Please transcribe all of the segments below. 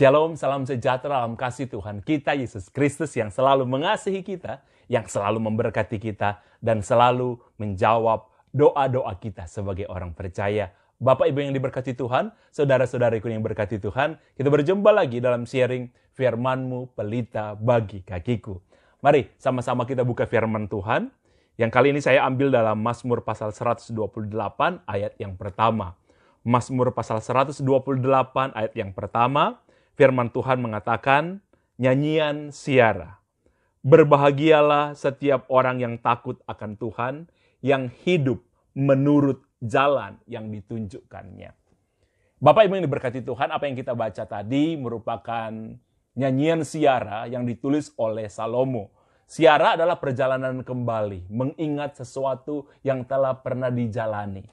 Shalom, salam sejahtera dalam kasih Tuhan kita, Yesus Kristus yang selalu mengasihi kita, yang selalu memberkati kita, dan selalu menjawab doa-doa kita sebagai orang percaya. Bapak Ibu yang diberkati Tuhan, saudara-saudariku yang diberkati Tuhan, kita berjumpa lagi dalam sharing firmanmu pelita bagi kakiku. Mari sama-sama kita buka firman Tuhan. Yang kali ini saya ambil dalam Mazmur pasal 128 ayat yang pertama. Mazmur pasal 128 ayat yang pertama firman Tuhan mengatakan, nyanyian siara. Berbahagialah setiap orang yang takut akan Tuhan, yang hidup menurut jalan yang ditunjukkannya. Bapak Ibu yang diberkati Tuhan, apa yang kita baca tadi merupakan nyanyian siara yang ditulis oleh Salomo. Siara adalah perjalanan kembali, mengingat sesuatu yang telah pernah dijalani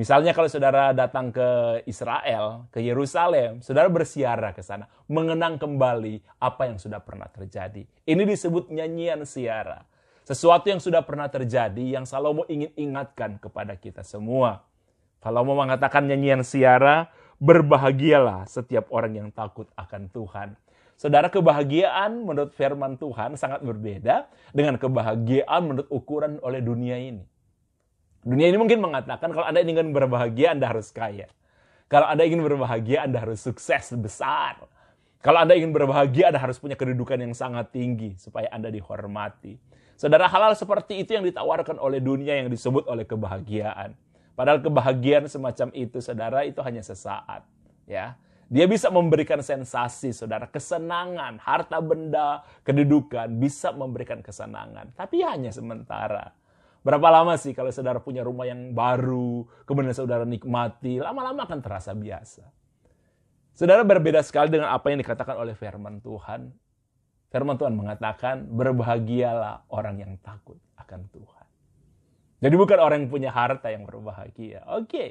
Misalnya kalau saudara datang ke Israel, ke Yerusalem, saudara bersiarah ke sana, mengenang kembali apa yang sudah pernah terjadi. Ini disebut nyanyian siara. Sesuatu yang sudah pernah terjadi yang Salomo ingin ingatkan kepada kita semua. Salomo mengatakan nyanyian siara, berbahagialah setiap orang yang takut akan Tuhan. Saudara, kebahagiaan menurut firman Tuhan sangat berbeda dengan kebahagiaan menurut ukuran oleh dunia ini. Dunia ini mungkin mengatakan kalau Anda ingin berbahagia, Anda harus kaya. Kalau Anda ingin berbahagia, Anda harus sukses besar. Kalau Anda ingin berbahagia, Anda harus punya kedudukan yang sangat tinggi supaya Anda dihormati. Saudara, halal seperti itu yang ditawarkan oleh dunia yang disebut oleh kebahagiaan. Padahal kebahagiaan semacam itu, saudara, itu hanya sesaat. Ya, dia bisa memberikan sensasi, saudara, kesenangan, harta benda, kedudukan, bisa memberikan kesenangan. Tapi hanya sementara. Berapa lama sih kalau saudara punya rumah yang baru, kemudian saudara nikmati, lama-lama akan terasa biasa. Saudara berbeda sekali dengan apa yang dikatakan oleh firman Tuhan. Firman Tuhan mengatakan, berbahagialah orang yang takut akan Tuhan. Jadi bukan orang yang punya harta yang berbahagia. Oke, okay.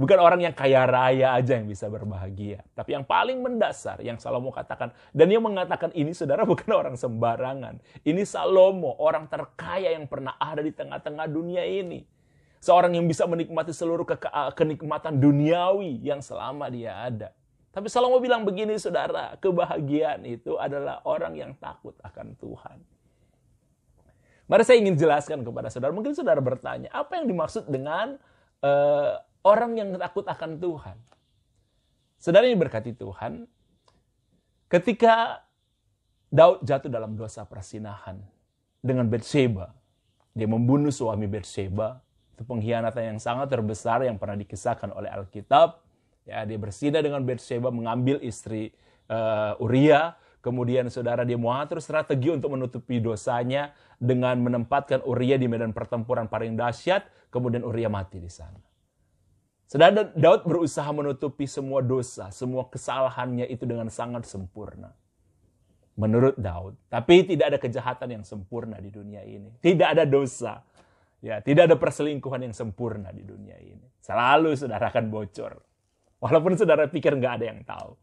Bukan orang yang kaya raya aja yang bisa berbahagia. Tapi yang paling mendasar yang Salomo katakan. Dan yang mengatakan ini saudara bukan orang sembarangan. Ini Salomo, orang terkaya yang pernah ada di tengah-tengah dunia ini. Seorang yang bisa menikmati seluruh ke eh, kenikmatan duniawi yang selama dia ada. Tapi Salomo bilang begini saudara, kebahagiaan itu adalah orang yang takut akan Tuhan. Mari saya ingin jelaskan kepada saudara, mungkin saudara bertanya, apa yang dimaksud dengan uh, orang yang takut akan Tuhan. Saudara yang berkati Tuhan, ketika Daud jatuh dalam dosa persinahan dengan Bersheba, dia membunuh suami Bersheba, itu pengkhianatan yang sangat terbesar yang pernah dikisahkan oleh Alkitab. Ya, dia bersinah dengan Bersheba mengambil istri uh, eh, Uria, kemudian saudara dia mengatur strategi untuk menutupi dosanya dengan menempatkan Uria di medan pertempuran paling dahsyat, kemudian Uria mati di sana. Sedang Daud berusaha menutupi semua dosa, semua kesalahannya itu dengan sangat sempurna. Menurut Daud, tapi tidak ada kejahatan yang sempurna di dunia ini. Tidak ada dosa. Ya, tidak ada perselingkuhan yang sempurna di dunia ini. Selalu saudara akan bocor. Walaupun saudara pikir nggak ada yang tahu.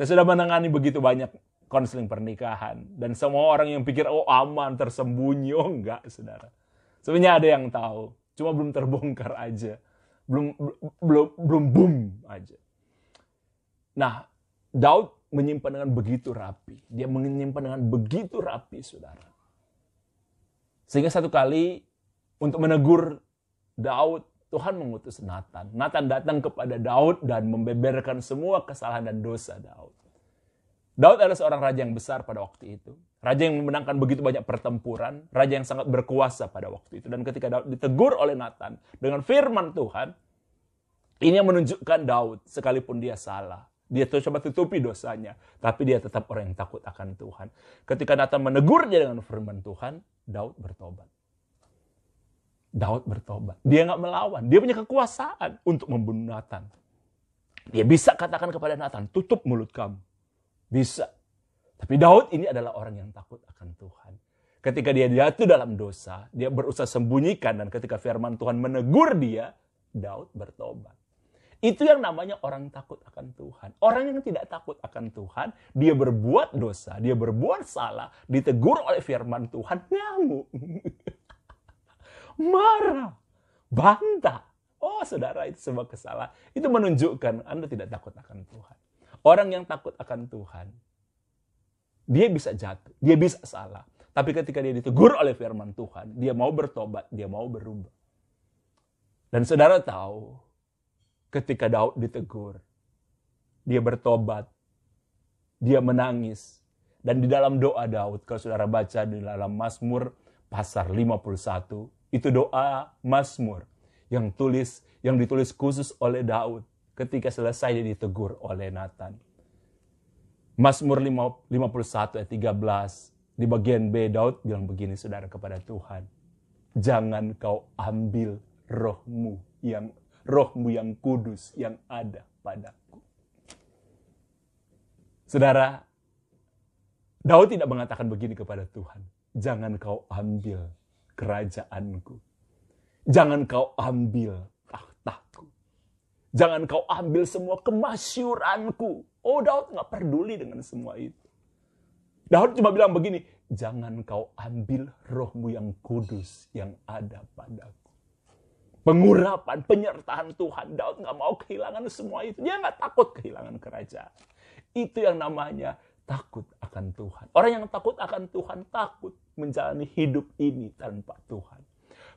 Saya sudah menangani begitu banyak konseling pernikahan. Dan semua orang yang pikir, oh aman, tersembunyi. Oh enggak, saudara. Sebenarnya ada yang tahu. Cuma belum terbongkar aja belum belum belum boom aja. Nah, Daud menyimpan dengan begitu rapi. Dia menyimpan dengan begitu rapi, saudara. Sehingga satu kali untuk menegur Daud, Tuhan mengutus Nathan. Nathan datang kepada Daud dan membeberkan semua kesalahan dan dosa Daud. Daud adalah seorang raja yang besar pada waktu itu. Raja yang memenangkan begitu banyak pertempuran. Raja yang sangat berkuasa pada waktu itu. Dan ketika Daud ditegur oleh Nathan dengan firman Tuhan, ini yang menunjukkan Daud, sekalipun dia salah. Dia coba tutupi dosanya, tapi dia tetap orang yang takut akan Tuhan. Ketika Nathan menegur dia dengan firman Tuhan, Daud bertobat. Daud bertobat. Dia nggak melawan. Dia punya kekuasaan untuk membunuh Nathan. Dia bisa katakan kepada Nathan, tutup mulut kamu. Bisa. Tapi Daud ini adalah orang yang takut akan Tuhan. Ketika dia jatuh dalam dosa, dia berusaha sembunyikan. Dan ketika firman Tuhan menegur dia, Daud bertobat. Itu yang namanya orang takut akan Tuhan. Orang yang tidak takut akan Tuhan, dia berbuat dosa, dia berbuat salah, ditegur oleh firman Tuhan, ngamuk. Marah, bantah. Oh saudara itu sebuah kesalahan. Itu menunjukkan Anda tidak takut akan Tuhan. Orang yang takut akan Tuhan, dia bisa jatuh, dia bisa salah. Tapi ketika dia ditegur oleh firman Tuhan, dia mau bertobat, dia mau berubah. Dan saudara tahu, ketika Daud ditegur. Dia bertobat. Dia menangis. Dan di dalam doa Daud, kalau saudara baca di dalam Mazmur pasal 51, itu doa Mazmur yang tulis yang ditulis khusus oleh Daud ketika selesai dia ditegur oleh Nathan. Mazmur 51 ayat 13 di bagian B Daud bilang begini saudara kepada Tuhan. Jangan kau ambil rohmu yang rohmu yang kudus yang ada padaku. Saudara, Daud tidak mengatakan begini kepada Tuhan, jangan kau ambil kerajaanku. Jangan kau ambil tahtaku. Jangan kau ambil semua kemasyuranku. Oh Daud nggak peduli dengan semua itu. Daud cuma bilang begini, jangan kau ambil rohmu yang kudus yang ada padaku pengurapan, penyertaan Tuhan. Daud nggak mau kehilangan semua itu. Dia nggak takut kehilangan kerajaan. Itu yang namanya takut akan Tuhan. Orang yang takut akan Tuhan takut menjalani hidup ini tanpa Tuhan.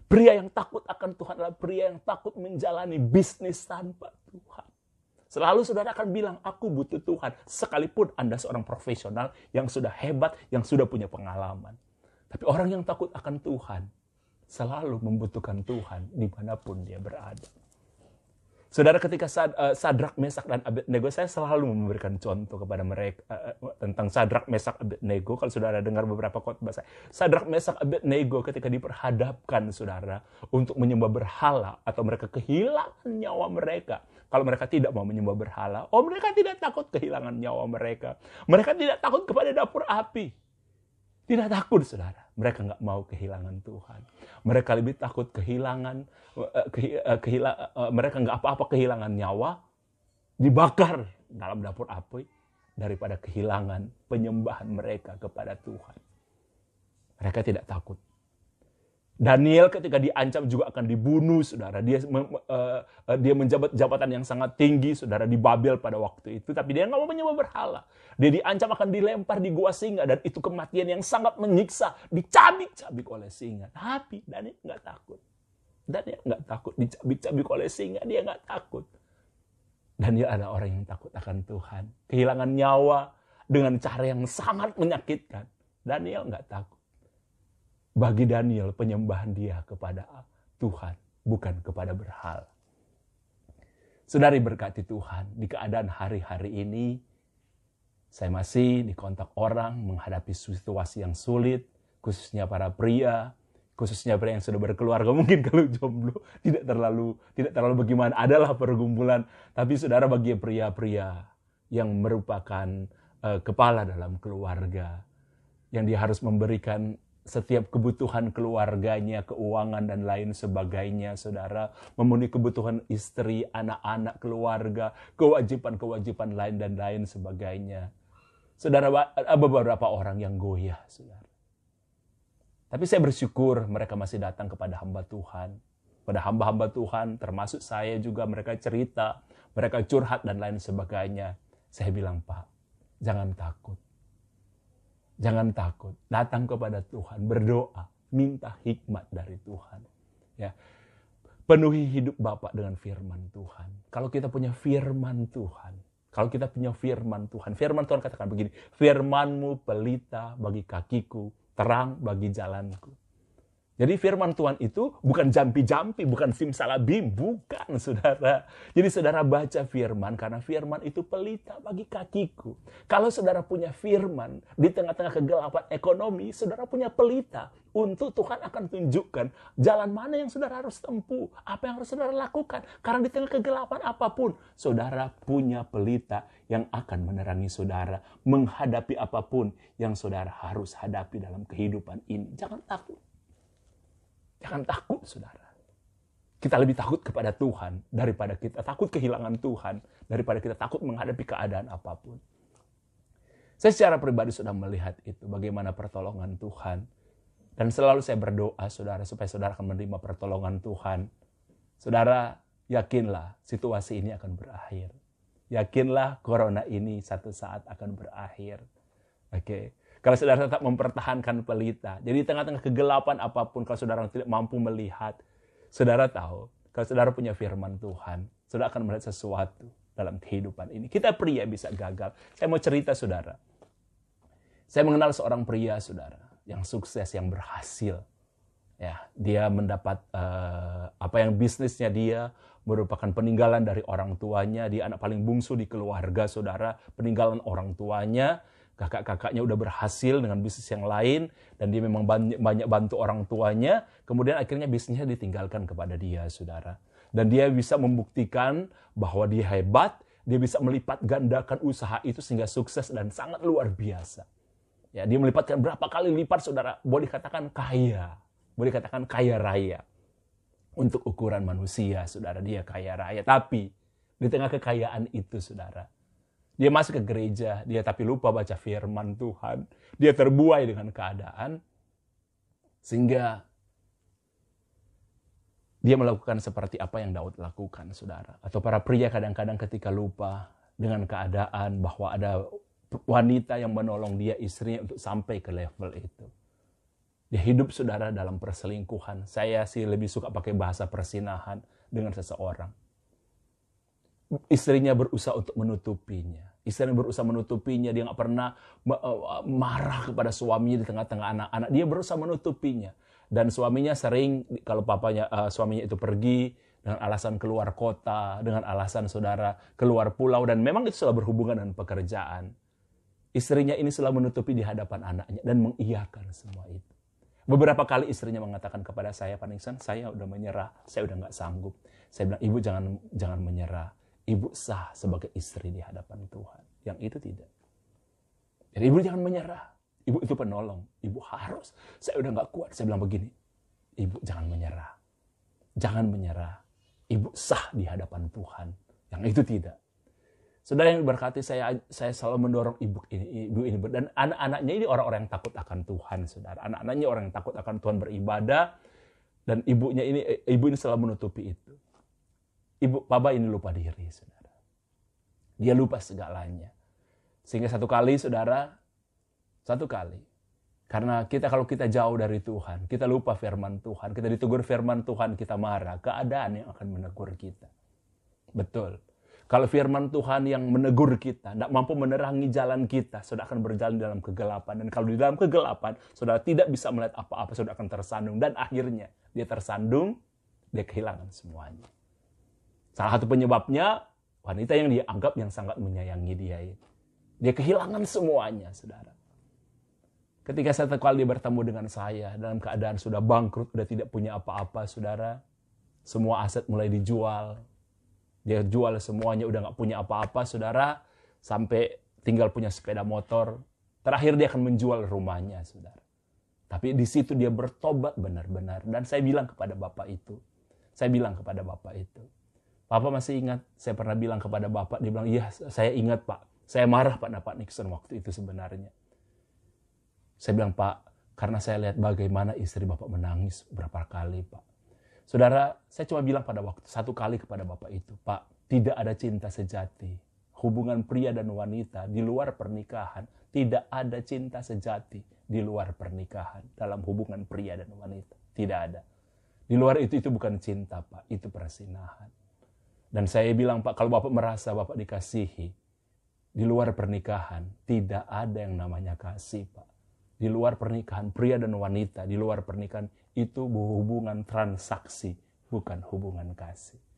Pria yang takut akan Tuhan adalah pria yang takut menjalani bisnis tanpa Tuhan. Selalu saudara akan bilang, aku butuh Tuhan. Sekalipun Anda seorang profesional yang sudah hebat, yang sudah punya pengalaman. Tapi orang yang takut akan Tuhan, selalu membutuhkan Tuhan dimanapun dia berada. Saudara ketika eh, Sadrak, Mesak, dan Abednego, saya selalu memberikan contoh kepada mereka eh, eh, tentang Sadrak, Mesak, Abednego. Kalau saudara dengar beberapa khotbah saya. Sadrak, Mesak, Abednego ketika diperhadapkan saudara untuk menyembah berhala atau mereka kehilangan nyawa mereka. Kalau mereka tidak mau menyembah berhala, oh mereka tidak takut kehilangan nyawa mereka. Mereka tidak takut kepada dapur api. Tidak takut saudara. Mereka nggak mau kehilangan Tuhan. Mereka lebih takut kehilangan, eh, eh, kehila, eh, mereka nggak apa-apa kehilangan nyawa, dibakar dalam dapur api, daripada kehilangan penyembahan mereka kepada Tuhan. Mereka tidak takut Daniel ketika diancam juga akan dibunuh, saudara. Dia uh, dia menjabat jabatan yang sangat tinggi, saudara di Babel pada waktu itu. Tapi dia nggak mau menyembah berhala. Dia diancam akan dilempar di gua singa dan itu kematian yang sangat menyiksa, dicabik-cabik oleh singa. Tapi Daniel nggak takut. Daniel nggak takut dicabik-cabik oleh singa, dia nggak takut. Daniel ada orang yang takut akan Tuhan, kehilangan nyawa dengan cara yang sangat menyakitkan. Daniel nggak takut. Bagi Daniel, penyembahan dia kepada Tuhan, bukan kepada berhal. Saudari berkati Tuhan, di keadaan hari-hari ini, saya masih dikontak orang menghadapi situasi yang sulit, khususnya para pria, khususnya pria yang sudah berkeluarga mungkin kalau jomblo tidak terlalu tidak terlalu bagaimana adalah pergumpulan tapi saudara bagi pria-pria yang merupakan uh, kepala dalam keluarga yang dia harus memberikan setiap kebutuhan keluarganya, keuangan dan lain sebagainya, Saudara, memenuhi kebutuhan istri, anak-anak, keluarga, kewajiban-kewajiban lain dan lain sebagainya. Saudara, ada beberapa orang yang goyah, Saudara. Tapi saya bersyukur mereka masih datang kepada hamba Tuhan. Pada hamba-hamba Tuhan, termasuk saya juga, mereka cerita, mereka curhat dan lain sebagainya. Saya bilang, Pak, jangan takut Jangan takut, datang kepada Tuhan, berdoa, minta hikmat dari Tuhan. Ya. Penuhi hidup Bapak dengan firman Tuhan. Kalau kita punya firman Tuhan, kalau kita punya firman Tuhan, firman Tuhan katakan begini, firmanmu pelita bagi kakiku, terang bagi jalanku. Jadi firman Tuhan itu bukan jampi-jampi, bukan simsalabim, bukan saudara. Jadi saudara baca firman karena firman itu pelita bagi kakiku. Kalau saudara punya firman di tengah-tengah kegelapan ekonomi, saudara punya pelita untuk Tuhan akan tunjukkan jalan mana yang saudara harus tempuh, apa yang harus saudara lakukan. Karena di tengah kegelapan apapun, saudara punya pelita yang akan menerangi saudara menghadapi apapun yang saudara harus hadapi dalam kehidupan ini. Jangan takut. Jangan takut, saudara. Kita lebih takut kepada Tuhan daripada kita takut kehilangan Tuhan, daripada kita takut menghadapi keadaan apapun. Saya secara pribadi sudah melihat itu, bagaimana pertolongan Tuhan. Dan selalu saya berdoa, saudara, supaya saudara akan menerima pertolongan Tuhan. Saudara, yakinlah situasi ini akan berakhir. Yakinlah corona ini satu saat akan berakhir. Oke. Okay. Kalau saudara tetap mempertahankan pelita. Jadi di tengah-tengah kegelapan apapun, kalau saudara tidak mampu melihat, saudara tahu, kalau saudara punya firman Tuhan, saudara akan melihat sesuatu dalam kehidupan ini. Kita pria bisa gagal. Saya mau cerita saudara. Saya mengenal seorang pria saudara yang sukses, yang berhasil. Ya, dia mendapat uh, apa yang bisnisnya dia merupakan peninggalan dari orang tuanya. Dia anak paling bungsu di keluarga saudara, peninggalan orang tuanya kakak-kakaknya udah berhasil dengan bisnis yang lain dan dia memang banyak, banyak bantu orang tuanya, kemudian akhirnya bisnisnya ditinggalkan kepada dia, Saudara. Dan dia bisa membuktikan bahwa dia hebat, dia bisa melipat gandakan usaha itu sehingga sukses dan sangat luar biasa. Ya, dia melipatkan berapa kali lipat Saudara, boleh katakan kaya. Boleh katakan kaya raya. Untuk ukuran manusia, Saudara, dia kaya raya. Tapi di tengah kekayaan itu, Saudara, dia masuk ke gereja, dia tapi lupa baca firman Tuhan. Dia terbuai dengan keadaan. Sehingga dia melakukan seperti apa yang Daud lakukan, saudara. Atau para pria kadang-kadang ketika lupa dengan keadaan bahwa ada wanita yang menolong dia, istrinya untuk sampai ke level itu. Dia hidup, saudara, dalam perselingkuhan. Saya sih lebih suka pakai bahasa persinahan dengan seseorang istrinya berusaha untuk menutupinya. Istrinya berusaha menutupinya, dia nggak pernah e, marah kepada suaminya di tengah-tengah anak-anak. Dia berusaha menutupinya. Dan suaminya sering, kalau papanya uh, suaminya itu pergi, dengan alasan keluar kota, dengan alasan saudara keluar pulau, dan memang itu sudah berhubungan dengan pekerjaan. Istrinya ini sudah menutupi di hadapan anaknya dan mengiyakan semua itu. Beberapa kali istrinya mengatakan kepada saya, Pak Nixon, saya udah menyerah, saya udah nggak sanggup. Saya bilang, ibu jangan jangan menyerah ibu sah sebagai istri di hadapan Tuhan. Yang itu tidak. Jadi ibu jangan menyerah. Ibu itu penolong. Ibu harus. Saya udah nggak kuat. Saya bilang begini. Ibu jangan menyerah. Jangan menyerah. Ibu sah di hadapan Tuhan. Yang itu tidak. Saudara yang berkati, saya saya selalu mendorong ibu ini, ibu ini dan anak-anaknya ini orang-orang yang takut akan Tuhan, saudara. Anak-anaknya orang yang takut akan Tuhan beribadah dan ibunya ini ibu ini selalu menutupi itu. Ibu bapak ini lupa diri, saudara. Dia lupa segalanya. Sehingga satu kali, saudara, satu kali, karena kita kalau kita jauh dari Tuhan, kita lupa firman Tuhan, kita ditegur firman Tuhan, kita marah. Keadaan yang akan menegur kita. Betul. Kalau firman Tuhan yang menegur kita, tidak mampu menerangi jalan kita, sudah akan berjalan dalam kegelapan. Dan kalau di dalam kegelapan, saudara tidak bisa melihat apa-apa, sudah akan tersandung. Dan akhirnya, dia tersandung, dia kehilangan semuanya. Salah satu penyebabnya wanita yang dianggap yang sangat menyayangi dia. Dia kehilangan semuanya, saudara. Ketika satu kali bertemu dengan saya dalam keadaan sudah bangkrut, sudah tidak punya apa-apa, saudara. Semua aset mulai dijual. Dia jual semuanya, udah nggak punya apa-apa, saudara. Sampai tinggal punya sepeda motor. Terakhir dia akan menjual rumahnya, saudara. Tapi di situ dia bertobat benar-benar. Dan saya bilang kepada bapak itu, saya bilang kepada bapak itu, Papa masih ingat, saya pernah bilang kepada Bapak, dia bilang, iya saya ingat Pak, saya marah pada Pak Nixon waktu itu sebenarnya. Saya bilang, Pak, karena saya lihat bagaimana istri Bapak menangis berapa kali Pak. Saudara, saya cuma bilang pada waktu satu kali kepada Bapak itu, Pak, tidak ada cinta sejati. Hubungan pria dan wanita di luar pernikahan, tidak ada cinta sejati di luar pernikahan dalam hubungan pria dan wanita. Tidak ada. Di luar itu, itu bukan cinta, Pak. Itu persinahan. Dan saya bilang, Pak, kalau Bapak merasa Bapak dikasihi, di luar pernikahan tidak ada yang namanya kasih, Pak. Di luar pernikahan pria dan wanita, di luar pernikahan itu hubungan transaksi, bukan hubungan kasih.